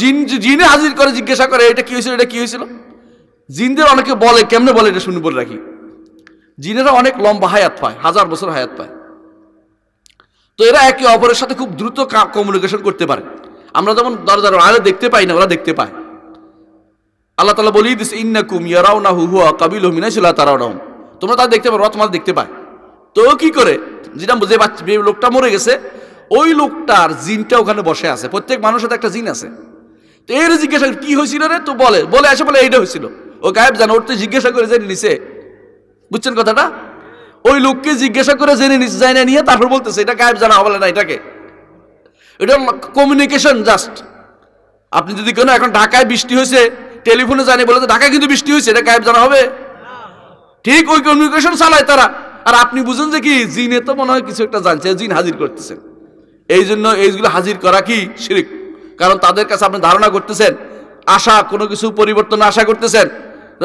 জিন জিনে হাজির করে জিজ্ঞাসা করে এটা কি হয়েছিল এটা কি হয়েছিল জিনদের অনেকে বলে কেমনে বলে এটা শুনে বলে রাখি জিনেরা অনেক লম্বা হায়াত পায় হাজার বছর হায়াত পায় তো এরা একে অপরের সাথে খুব দ্রুত কমিউনিকেশন করতে পারে আমরা যেমন দরজার আরে দেখতে পাই না ওরা দেখতে পায় আল্লাহ তালা বলি দিস ইন্নাকুম ইয়ারাও না হু হুয়া কাবিল মিনাইসুল্লাহ তারাও নাহম তোমরা তা দেখতে পারো তোমার দেখতে পায় তো কি করে যেটা যে লোকটা মরে গেছে ওই লোকটার জিনটা ওখানে বসে আছে প্রত্যেক মানুষের তো একটা জিন আছে তো এর জিজ্ঞাসা কি হয়েছিল রে তো বলে বলে আসে বলে এইটা হয়েছিল ও গায়েব জানো ওর তো জিজ্ঞাসা করে জেনে নিছে বুঝছেন কথাটা ওই লোককে জিজ্ঞাসা করে জেনে নিছে যায় না নিয়ে তারপর বলতেছে এটা গায়েব জানা হবে না এটাকে এটা কমিউনিকেশন জাস্ট আপনি যদি কেন এখন ঢাকায় বৃষ্টি হয়েছে টেলিফোনে জানে বলে তো ঢাকায় কিন্তু বৃষ্টি হয়েছে এটা গায়েব জানা হবে ঠিক ওই কমিউনিকেশন চালায় তারা আর আপনি বুঝেন যে কি জিনে তো মনে হয় কিছু একটা জানছে জিন হাজির করতেছেন এই জন্য এইগুলো হাজির করা কি শিরিক কারণ তাদের কাছে আপনি ধারণা করতেছেন আশা কোনো কিছু পরিবর্তন আশা করতেছেন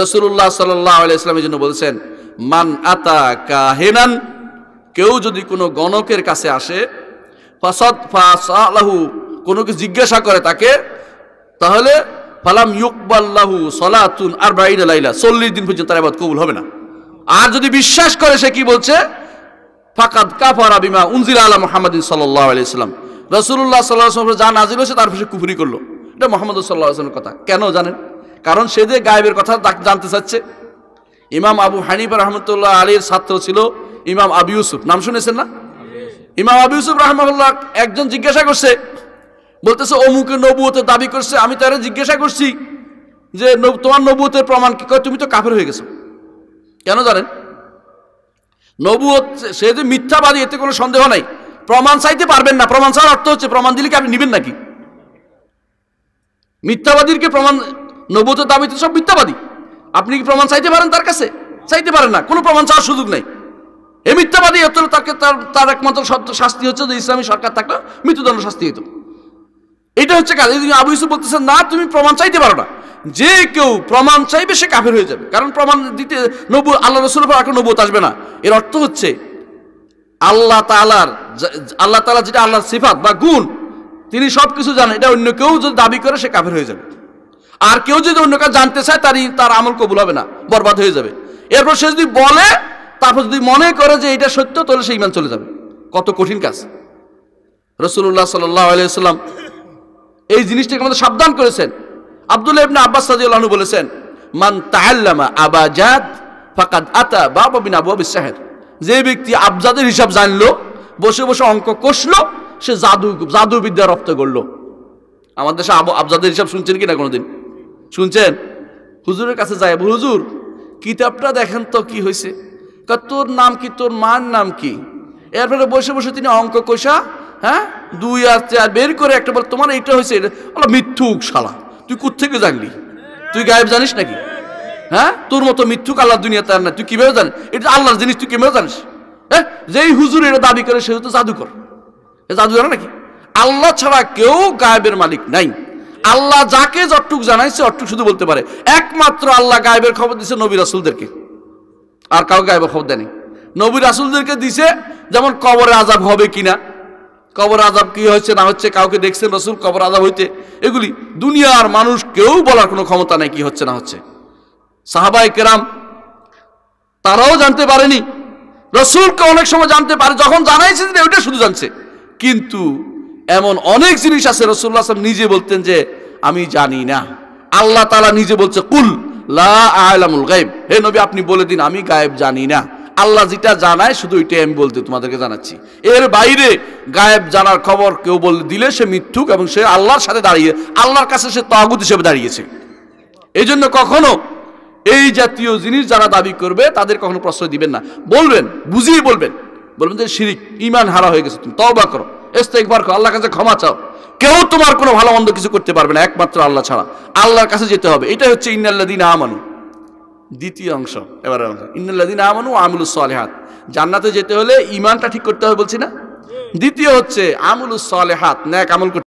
রসুল্লাহ সাল্লাম এই জন্য বলছেন মান আতা কাহেনান কেউ যদি কোনো গণকের কাছে আসে ফাসাদ ফাসালাহু কোনো কিছু জিজ্ঞাসা করে তাকে তাহলে ফালাম ইউকবাল্লাহু সলাতুন আর ব্রাইন লাইলা চল্লিশ দিন পর্যন্ত তার আবাদ কবুল হবে না আর যদি বিশ্বাস করে সে কি বলছে ফাকাদ কাফারা বিমা উনজিল আলা মোহাম্মদিন সাল্লাহ আলাইসালাম রসুল্লাহ সাল্লাহ যা নাজিল হয়েছে তার পিছিয়ে কুফুরি করলো এটা মোহাম্মদ সাল্লাহ আসলামের কথা কেন জানেন কারণ সে যে গায়েবের কথা জানতে চাচ্ছে ইমাম আবু হানিফ রহমতুল্লাহ আলীর ছাত্র ছিল ইমাম আবু ইউসুফ নাম শুনেছেন না ইমাম আবু ইউসুফ রহমাল্লাহ একজন জিজ্ঞাসা করছে বলতেছে অমুকে নবুয়তের দাবি করছে আমি তারা জিজ্ঞাসা করছি যে তোমার নবুয়তের প্রমাণ কি তুমি তো কাফের হয়ে গেছো কেন জানেন নবুয়ত সে যে মিথ্যাবাদী এতে কোনো সন্দেহ নাই প্রমাণ চাইতে পারবেন না প্রমাণ চাওয়ার অর্থ হচ্ছে প্রমাণ দিলে কি আপনি নেবেন নাকি মিথ্যাবাদীরকে প্রমাণ নবুয়ত দাবি তো সব মিথ্যাবাদী আপনি কি প্রমাণ চাইতে পারেন তার কাছে চাইতে পারেন না কোনো প্রমাণ চাওয়ার সুযোগ নেই এই মিথ্যাবাদী এত তাকে তার তার একমাত্র শাস্তি হচ্ছে যে ইসলামী সরকার থাকলে মৃত্যুদণ্ড শাস্তি হতো এটা হচ্ছে কাজ এই আবু ইউসুফ বলতেছেন না তুমি প্রমাণ চাইতে পারো না যে কেউ প্রমাণ চাইবে সে কাফের হয়ে যাবে কারণ প্রমাণ দিতে নবু আল্লাহ রসুল এখন নবুত আসবে না এর অর্থ হচ্ছে আল্লাহ তালার আল্লাহ তালা যেটা আল্লাহর সিফাত বা গুণ তিনি সব কিছু জানেন এটা অন্য কেউ যদি দাবি করে সে কাফের হয়ে যাবে আর কেউ যদি অন্য কাজ জানতে চায় তারই তার আমল কবুল হবে না বরবাদ হয়ে যাবে এরপর সে যদি বলে তারপর যদি মনে করে যে এটা সত্য তাহলে সেই ইমান চলে যাবে কত কঠিন কাজ রসুল্লাহ সাল্লাম এই জিনিসটাকে আমাদের সাবধান করেছেন আবদুল্লাহ ইবনা আব্বাস সাজিউল্লাহনু বলেছেন মান তাহাল্লামা আবাজাদ ফাকাদ আতা বাবা বিন আবু সাহেব যে ব্যক্তি আবজাদের হিসাব জানলো বসে বসে অঙ্ক কষলো সে জাদু জাদুবিদ্যা রপ্ত করলো আমাদের দেশে আবু আবজাদের হিসাব শুনছেন কিনা কোনোদিন শুনছেন হুজুরের কাছে যায় হুজুর কিতাবটা দেখেন তো কি হয়েছে তোর নাম কি তোর মার নাম কি এরপরে বসে বসে তিনি অঙ্ক কষা হ্যাঁ দুই আর চার বের করে একটা বলে তোমার এটা হয়েছে এটা মিথ্যুক শালা তুই কোথেকে জানলি তুই গায়েব জানিস নাকি হ্যাঁ তোর মতো মিথ্যুক আল্লাহ দুনিয়াতে আর না তুই কিভাবে জানিস এটা আল্লাহর জিনিস তুই কিভাবে জানিস হ্যাঁ যেই হুজুর এটা দাবি করে সে তো জাদুকর এ জাদু জানে নাকি আল্লাহ ছাড়া কেউ গায়েবের মালিক নাই আল্লাহ যাকে যতটুক জানাইছে অটুক শুধু বলতে পারে একমাত্র আল্লাহ গায়েবের খবর দিছে নবী রাসুলদেরকে আর কাউ গায়েবের খবর দেয়নি নবী রাসুলদেরকে দিছে যেমন কবরে আজাব হবে কিনা কবর আজাব কি হয়েছে না হচ্ছে কাউকে দেখছেন রসুল কবর আজাব হইতে এগুলি দুনিয়ার মানুষ কেউ বলার কোনো ক্ষমতা নাই কি হচ্ছে না হচ্ছে সাহাবাই কেরাম তারাও জানতে পারেনি রসুলকে অনেক সময় জানতে পারে যখন জানাইছে ওইটা শুধু জানছে কিন্তু এমন অনেক জিনিস আছে রসুল্লাহ আসলাম নিজে বলতেন যে আমি জানি না আল্লাহ তালা নিজে বলছে কুল লামুল গায়েব হে নবী আপনি বলে দিন আমি গায়েব জানি না আল্লাহ যেটা জানায় শুধু ওইটাই আমি বলতে তোমাদেরকে জানাচ্ছি এর বাইরে গায়েব জানার খবর কেউ বলে দিলে সে মিথ্যুক এবং সে আল্লাহর সাথে দাঁড়িয়ে আল্লাহর কাছে সে তাগুদ হিসেবে দাঁড়িয়েছে এই জন্য কখনো এই জাতীয় জিনিস যারা দাবি করবে তাদের কখনো প্রশ্রয় দিবেন না বলবেন বুঝিয়ে বলবেন বলবেন যে শিরিক ইমান হারা হয়ে গেছে তুমি তওবা করো একবার করো আল্লাহর কাছে ক্ষমা চাও কেউ তোমার কোনো ভালো মন্দ কিছু করতে পারবে না একমাত্র আল্লাহ ছাড়া আল্লাহর কাছে যেতে হবে এটা হচ্ছে ইন্নাল্লা দিন আমানু দ্বিতীয় অংশ এবার ইন্নাল্লা দিন আমানু আমলুস সালেহাত জান্নাতে যেতে হলে ইমানটা ঠিক করতে হবে বলছি না দ্বিতীয় হচ্ছে আমলুস সালেহাত ন্যাক আমল করতে